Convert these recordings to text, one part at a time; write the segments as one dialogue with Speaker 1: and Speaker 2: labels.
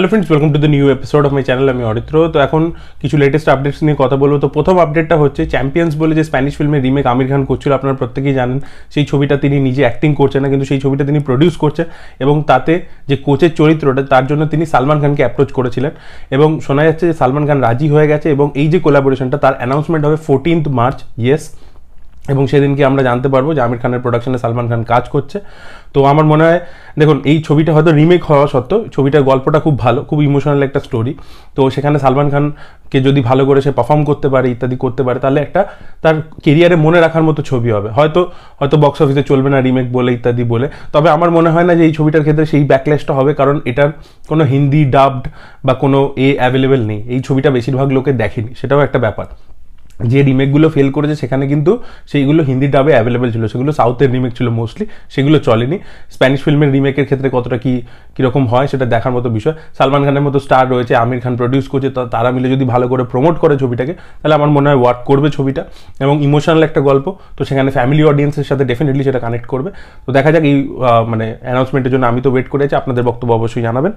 Speaker 1: hello friends welcome to the new episode of my channel আমি অরিত্র তো এখন কিছু লেটেস্ট আপডেটস নিয়ে কথা বলবো তো প্রথম আপডেটটা হচ্ছে চ্যাম্পিয়ন্স বলে যে স্প্যানিশ ফিল্মের রিমেক আমির খান করছিল আপনারা প্রত্যেকেই জানেন সেই ছবিটা তিনি নিজে অ্যাক্টিং করছে না কিন্তু সেই ছবিটা তিনি প্রডিউস করছে এবং তাতে যে কোচের চরিত্রটা তার জন্য তিনি সালমান খানকে অ্যাপ্রোচ করেছিলেন এবং শোনা যাচ্ছে যে সালমান খান রাজি হয়ে গেছে এবং এই যে কোলাবোরেশনটা তার অ্যানাউন্সমেন্ট হবে ফোরটিন্থ মার্চ ইয়েস এবং সেদিনকে আমরা জানতে পারবো যে আমির খানের প্রোডাকশনে সালমান খান কাজ করছে তো আমার মনে হয় দেখুন এই ছবিটা হয়তো রিমেক হওয়া সত্ত্বেও ছবিটার গল্পটা খুব ভালো খুব ইমোশনাল একটা স্টোরি তো সেখানে সালমান খানকে যদি ভালো করে সে পারফর্ম করতে পারে ইত্যাদি করতে পারে তাহলে একটা তার কেরিয়ারে মনে রাখার মতো ছবি হবে হয়তো হয়তো বক্স অফিসে চলবে না রিমেক বলে ইত্যাদি বলে তবে আমার মনে হয় না যে এই ছবিটার ক্ষেত্রে সেই ব্যাকলেসটা হবে কারণ এটার কোনো হিন্দি ডাবড বা কোনো এ অ্যাভেলেবেল নেই এই ছবিটা বেশিরভাগ লোকে দেখেনি সেটাও একটা ব্যাপার যে রিমেকগুলো ফেল করেছে সেখানে কিন্তু সেইগুলো হিন্দি ডাবে অ্যাভেলেবেল ছিল সেগুলো সাউথের রিমেক ছিল মোস্টলি সেগুলো চলেনি স্প্যানিশ ফিল্মের রিমেকের ক্ষেত্রে কতটা কী কীরকম হয় সেটা দেখার মতো বিষয় সালমান খানের মতো স্টার রয়েছে আমির খান প্রডিউস করছে তারা মিলে যদি ভালো করে প্রমোট করে ছবিটাকে তাহলে আমার মনে হয় ওয়ার্ক করবে ছবিটা এবং ইমোশনাল একটা গল্প তো সেখানে ফ্যামিলি অডিয়েন্সের সাথে ডেফিনেটলি সেটা কানেক্ট করবে তো দেখা যাক এই মানে অ্যানাউন্সমেন্টের জন্য আমি তো ওয়েট করেছি আপনাদের বক্তব্য অবশ্যই জানাবেন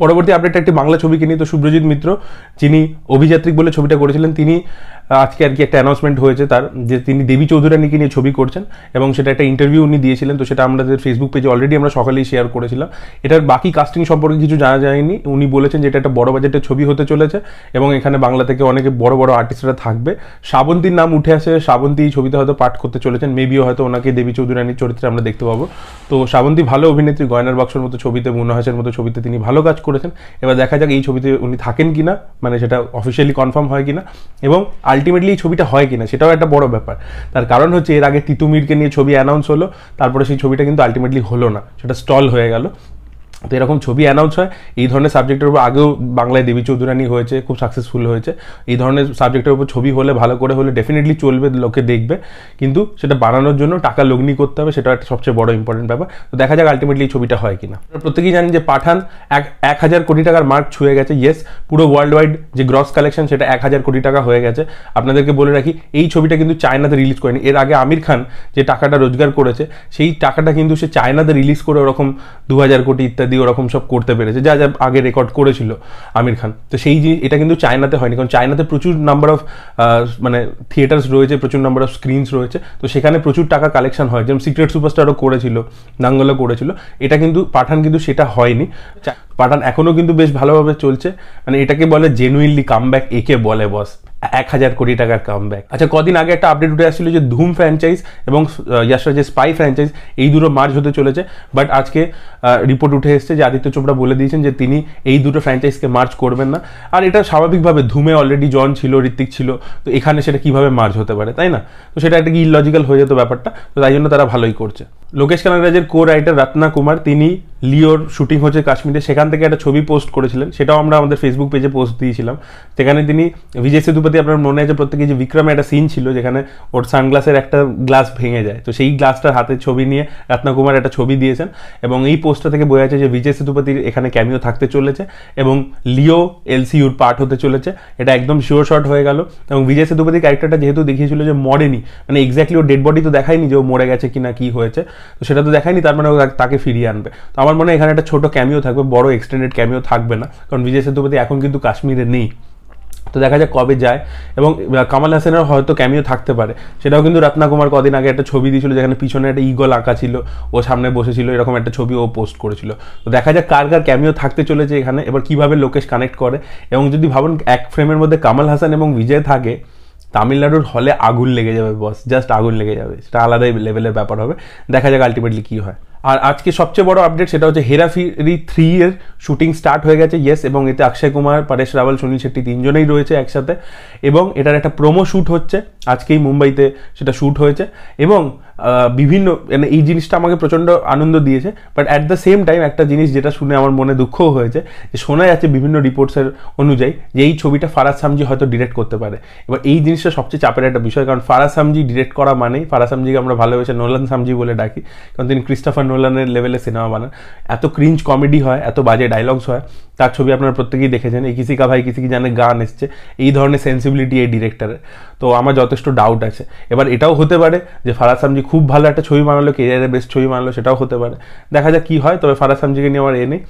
Speaker 1: পরবর্তী আপডেটটা একটি বাংলা ছবিকে নিয়ে তো শুভ্রজিৎ মিত্র যিনি অভিযাত্রিক বলে ছবিটা করেছিলেন তিনি আজকে আর কি একটা অ্যানাউন্সমেন্ট হয়েছে তার যে তিনি দেবী চৌধুরানীকে নিয়ে ছবি করছেন এবং সেটা একটা ইন্টারভিউ উনি দিয়েছিলেন তো সেটা আমাদের ফেসবুক পেজে অলরেডি আমরা সকালেই শেয়ার করেছিলাম এটার বাকি কাস্টিং সম্পর্কে কিছু জানা যায়নি উনি বলেছেন যে এটা একটা বড় বাজেটের ছবি হতে চলেছে এবং এখানে বাংলা থেকে অনেকে বড় বড় আর্টিস্টরা থাকবে শ্রাবন্তীর নাম উঠে আসে শ্রাবন্তী ছবিতে হয়তো পাঠ করতে চলেছেন মেবিও হয়তো ওনাকে দেবী চৌধুরানীর চরিত্রে আমরা দেখতে পাবো তো শ্রাবন্তী ভালো অভিনেত্রী গয়নার বাক্সর মতো ছবিতে মুনাহাসের মতো ছবিতে তিনি ভালো কাজ করেছেন এবার দেখা যাক এই ছবিতে উনি থাকেন কিনা মানে সেটা অফিসিয়ালি কনফার্ম হয় কিনা এবং আলটিমেটলি এই ছবিটা হয় কিনা সেটাও একটা বড় ব্যাপার তার কারণ হচ্ছে এর আগে তিতুমিরকে নিয়ে ছবি অ্যানাউন্স হলো তারপরে সেই ছবিটা কিন্তু আলটিমেটলি হলো না সেটা স্টল হয়ে গেল তো এরকম ছবি অ্যানাউন্স হয় এই ধরনের সাবজেক্টের উপর আগেও বাংলায় দেবী চৌধুরানী হয়েছে খুব সাকসেসফুল হয়েছে এই ধরনের সাবজেক্টের উপর ছবি হলে ভালো করে হলে ডেফিনেটলি চলবে লোকে দেখবে কিন্তু সেটা বানানোর জন্য টাকা লগ্নি করতে হবে সেটা একটা সবচেয়ে বড় ইম্পর্টেন্ট ব্যাপার তো দেখা যাক আলটিমেটলি ছবিটা হয় কিনা প্রত্যেকেই জানেন যে পাঠান এক এক হাজার কোটি টাকার মার্ক ছুঁয়ে গেছে ইয়েস পুরো ওয়ার্ল্ড ওয়াইড যে গ্রস কালেকশন সেটা এক হাজার কোটি টাকা হয়ে গেছে আপনাদেরকে বলে রাখি এই ছবিটা কিন্তু চায়নাতে রিলিজ করেনি এর আগে আমির খান যে টাকাটা রোজগার করেছে সেই টাকাটা কিন্তু সে চায়নাতে রিলিজ করে ওরকম দু হাজার কোটি ইত্যাদি দিয়ে ওরকম সব করতে পেরেছে যা যা আগে রেকর্ড করেছিল আমির খান তো সেই জিনিস এটা কিন্তু চায়নাতে হয়নি কারণ চায়নাতে প্রচুর নাম্বার অফ মানে থিয়েটার্স রয়েছে প্রচুর নাম্বার অফ স্ক্রিনস রয়েছে তো সেখানে প্রচুর টাকা কালেকশন হয় যেমন সিক্রেট সুপারস্টারও করেছিল নাঙ্গলও করেছিল এটা কিন্তু পাঠান কিন্তু সেটা হয়নি পাঠান এখনও কিন্তু বেশ ভালোভাবে চলছে মানে এটাকে বলে জেনুইনলি কামব্যাক একে বলে বস এক হাজার কোটি টাকার কামব্যাক আচ্ছা কদিন আগে একটা আপডেট উঠে আসছিল যে ধুম ফ্র্যাঞ্চাইজ এবং ইয়াসরাজ যে স্পাই ফ্র্যাঞ্চাইজ এই দুটো মার্চ হতে চলেছে বাট আজকে রিপোর্ট উঠে এসছে যে আদিত্য চোপড়া বলে দিয়েছেন যে তিনি এই দুটো ফ্র্যাঞ্চাইজকে মার্চ করবেন না আর এটা স্বাভাবিকভাবে ধুমে অলরেডি জন ছিল ঋত্বিক ছিল তো এখানে সেটা কিভাবে মার্চ হতে পারে তাই না তো সেটা একটা কি ইললজিক্যাল হয়ে যেত ব্যাপারটা তো তাই জন্য তারা ভালোই করছে লোকেশ কানাগরাজের কো রাইটার রত্না কুমার তিনি লিওর শুটিং হচ্ছে কাশ্মীরে সেখান থেকে একটা ছবি পোস্ট করেছিলেন সেটাও আমরা আমাদের ফেসবুক পেজে পোস্ট দিয়েছিলাম সেখানে তিনি বিজয় সেতুপতি আপনার মনে আছে প্রত্যেকে যে বিক্রমে একটা সিন ছিল যেখানে ওর সানগ্লাসের একটা গ্লাস ভেঙে যায় তো সেই গ্লাসটার হাতে ছবি নিয়ে রত্না কুমার একটা ছবি দিয়েছেন এবং এই পোস্টটা থেকে বোঝা যাচ্ছে যে বিজয় সেতুপতির এখানে ক্যামিও থাকতে চলেছে এবং লিও এলসিউর পার্ট হতে চলেছে এটা একদম শিওর শট হয়ে গেল এবং বিজয় সেতুপতি ক্যারেক্টারটা যেহেতু দেখিয়েছিল যে মরেনি মানে এক্স্যাক্টলি ও ডেড বডি তো দেখায়নি যে ও মরে গেছে কিনা কি হয়েছে তো সেটা তো দেখায়নি তার মানে তাকে ফিরিয়ে আনবে তো আমার মনে হয় এখানে একটা ছোট ক্যামিও থাকবে বড় এক্সটেন্ডেড ক্যামিও থাকবে না কারণ বিজয় সেতুপতি এখন কিন্তু কাশ্মীরে নেই তো দেখা যাক কবে যায় এবং কামাল হাসানের হয়তো ক্যামিও থাকতে পারে সেটাও কিন্তু রত্না কুমার কদিন আগে একটা ছবি দিয়েছিল যেখানে পিছনে একটা ইগল আঁকা ছিল ও সামনে বসেছিল এরকম একটা ছবি ও পোস্ট করেছিল তো দেখা যাক কার কার ক্যামিও থাকতে চলেছে এখানে এবার কিভাবে লোকেশ কানেক্ট করে এবং যদি ভাবেন এক ফ্রেমের মধ্যে কামাল হাসান এবং বিজয় থাকে তামিলনাড়ুর হলে আগুন লেগে যাবে বস জাস্ট আগুন লেগে যাবে সেটা আলাদাই লেভেলের ব্যাপার হবে দেখা যাক আলটিমেটলি কী হয় আর আজকে সবচেয়ে বড় আপডেট সেটা হচ্ছে হেরাফিরি থ্রি এর শুটিং স্টার্ট হয়ে গেছে ইয়েস এবং এতে অক্ষয় কুমার পরেশ রাওয়াল সুনীল শেট্টি তিনজনেই রয়েছে একসাথে এবং এটার একটা প্রোমো শ্যুট হচ্ছে আজকেই মুম্বাইতে সেটা শ্যুট হয়েছে এবং বিভিন্ন মানে এই জিনিসটা আমাকে প্রচণ্ড আনন্দ দিয়েছে but at the same time একটা জিনিস যেটা শুনে আমার মনে দুঃখও হয়েছে যে শোনা যাচ্ছে বিভিন্ন রিপোর্টসের অনুযায়ী যে এই ছবিটা ফারাজ সামজি হয়তো ডিরেক্ট করতে পারে এবার এই জিনিসটা সবচেয়ে চাপের একটা বিষয় কারণ ফারাজ সামজি ডিরেক্ট করা মানেই ফারাজ সামজিকে আমরা ভালোবেসে নোলান সামজি বলে ডাকি কারণ তিনি ক্রিস্টাফার নোলানের লেভেলে সিনেমা বানান এত ক্রিঞ্জ কমেডি হয় এত বাজে ডায়লগস হয় তার ছবি আপনারা প্রত্যেকেই দেখেছেন এই কিসিকা ভাই কিসিকি জানে গান এসছে এই ধরনের সেন্সিবিলিটি এই ডিরেক্টরের তো আমার যত যথেষ্ট ডাউট আছে এবার এটাও হতে পারে যে ফারাজ সামজি খুব ভালো একটা ছবি বানালো কেরিয়ারে বেস্ট ছবি বানালো সেটাও হতে পারে দেখা যাক কী হয় তবে ফারাজ সামজিকে নিয়ে আমার এ নেই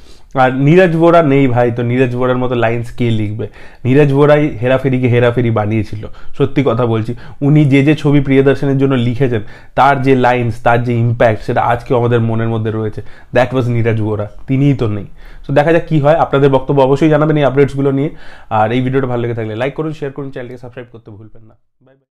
Speaker 1: আর নীরাজ বোরা নেই ভাই তো নীরাজ বোরার মতো লাইন্স কে লিখবে নীরাজ বোরাই হেরাফেরিকে হেরাফেরি বানিয়েছিল সত্যি কথা বলছি উনি যে যে ছবি প্রিয়দর্শনের জন্য লিখেছেন তার যে লাইন্স তার যে ইম্প্যাক্ট সেটা আজকেও আমাদের মনের মধ্যে রয়েছে দ্যাট ওয়াজ নীরাজ বোরা তিনিই তো নেই সো দেখা যাক কী হয় আপনাদের বক্তব্য অবশ্যই জানাবেন এই আপডেটসগুলো নিয়ে আর এই ভিডিওটা ভালো লেগে থাকলে লাইক করুন শেয়ার করুন চ্যানেলকে সাবস্ক্রাইব করতে ভুলবেন না বাই বাই